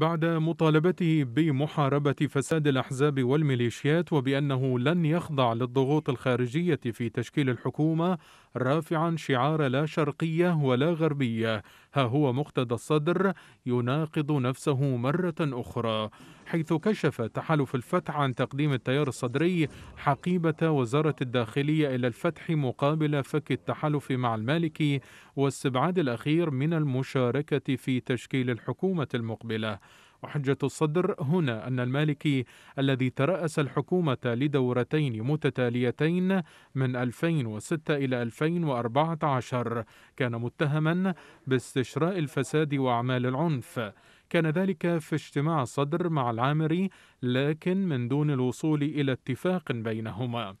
بعد مطالبته بمحاربة فساد الأحزاب والميليشيات وبأنه لن يخضع للضغوط الخارجية في تشكيل الحكومة رافعا شعار لا شرقية ولا غربية ها هو مقتدى الصدر يناقض نفسه مرة أخرى حيث كشف تحالف الفتح عن تقديم التيار الصدري حقيبة وزارة الداخلية إلى الفتح مقابل فك التحالف مع المالكي واستبعاد الأخير من المشاركة في تشكيل الحكومة المقبلة وحجة الصدر هنا أن المالكي الذي ترأس الحكومة لدورتين متتاليتين من 2006 إلى 2014 كان متهما باستشراء الفساد وأعمال العنف كان ذلك في اجتماع صدر مع العامري لكن من دون الوصول إلى اتفاق بينهما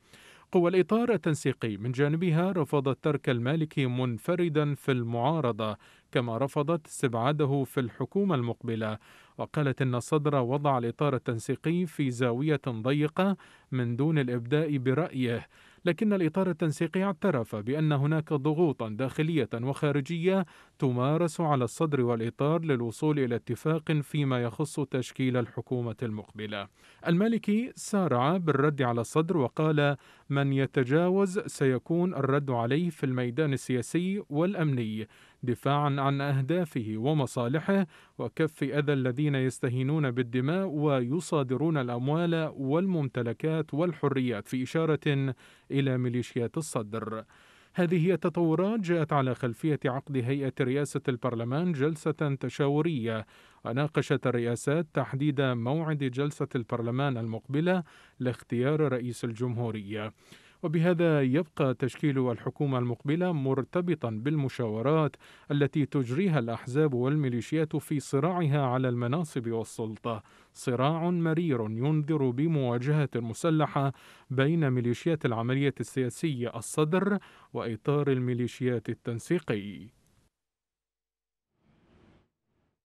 قوى الإطار التنسيقي من جانبها رفضت ترك المالكي منفردا في المعارضة كما رفضت استبعاده في الحكومة المقبلة وقالت أن الصدر وضع الإطار التنسيقي في زاوية ضيقة من دون الإبداء برأيه لكن الإطار التنسيقي اعترف بأن هناك ضغوطا داخلية وخارجية تمارس على الصدر والإطار للوصول إلى اتفاق فيما يخص تشكيل الحكومة المقبلة. المالكي سارع بالرد على الصدر وقال: من يتجاوز سيكون الرد عليه في الميدان السياسي والأمني، دفاعا عن أهدافه ومصالحه وكف أذى الذين يستهينون بالدماء ويصادرون الأموال والممتلكات والحريات في إشارة إلى ميليشيات الصدر هذه هي التطورات جاءت على خلفية عقد هيئة رئاسة البرلمان جلسة تشاورية وناقشت الرئاسات تحديد موعد جلسة البرلمان المقبلة لاختيار رئيس الجمهورية وبهذا يبقى تشكيل الحكومة المقبلة مرتبطا بالمشاورات التي تجريها الأحزاب والميليشيات في صراعها على المناصب والسلطة صراع مرير ينذر بمواجهة مسلحة بين ميليشيات العملية السياسية الصدر وإطار الميليشيات التنسيقي